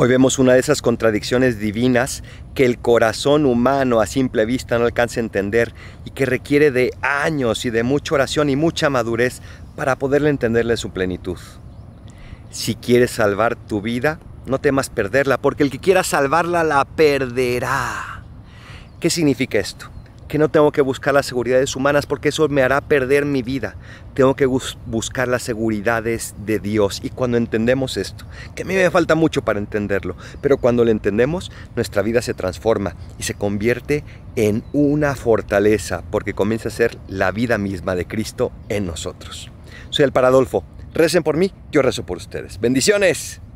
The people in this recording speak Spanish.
Hoy vemos una de esas contradicciones divinas que el corazón humano a simple vista no alcanza a entender y que requiere de años y de mucha oración y mucha madurez para poderle entenderle su plenitud. Si quieres salvar tu vida, no temas perderla, porque el que quiera salvarla la perderá. ¿Qué significa esto? que no tengo que buscar las seguridades humanas porque eso me hará perder mi vida. Tengo que buscar las seguridades de Dios. Y cuando entendemos esto, que a mí me falta mucho para entenderlo, pero cuando lo entendemos, nuestra vida se transforma y se convierte en una fortaleza porque comienza a ser la vida misma de Cristo en nosotros. Soy el Paradolfo. Recen por mí, yo rezo por ustedes. Bendiciones.